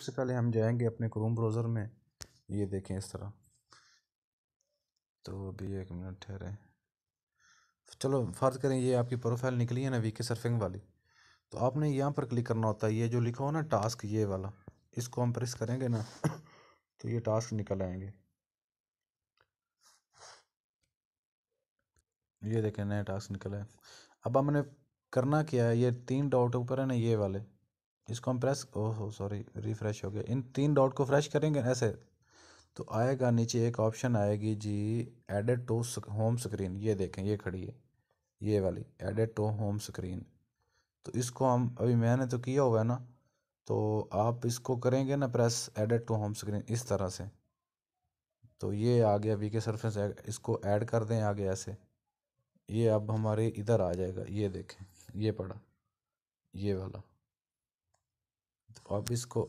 सबसे पहले हम जाएंगे अपने क्रोम ब्राउज़र में ये देखें इस तरह तो अभी एक मिनट ठहरे चलो फ़र्ज़ करें ये आपकी प्रोफाइल निकली है ना वीके सर्फिंग वाली तो आपने यहाँ पर क्लिक करना होता है ये जो लिखा हो ना टास्क ये वाला इसको हम प्रेस करेंगे ना तो ये टास्क निकल आएंगे ये देखें नया टास्क निकला है अब हमने करना क्या है ये तीन डॉट ऊपर है ना ये वाले इसको हम प्रेस ओहो सॉरी रिफ्रेश हो गया इन तीन डॉट को फ्रेश करेंगे ऐसे तो आएगा नीचे एक ऑप्शन आएगी जी एडेड टू होम स्क्रीन ये देखें ये खड़ी है ये वाली एडेड टू होम स्क्रीन तो इसको हम अभी मैंने तो किया हुआ है ना तो आप इसको करेंगे ना press added to home screen इस तरह से तो ये आ गया वी के सर्फेस इसको ऐड कर दें आगे ऐसे ये अब हमारे इधर आ जाएगा ये देखें ये पड़ा ये वाला ऑफिस को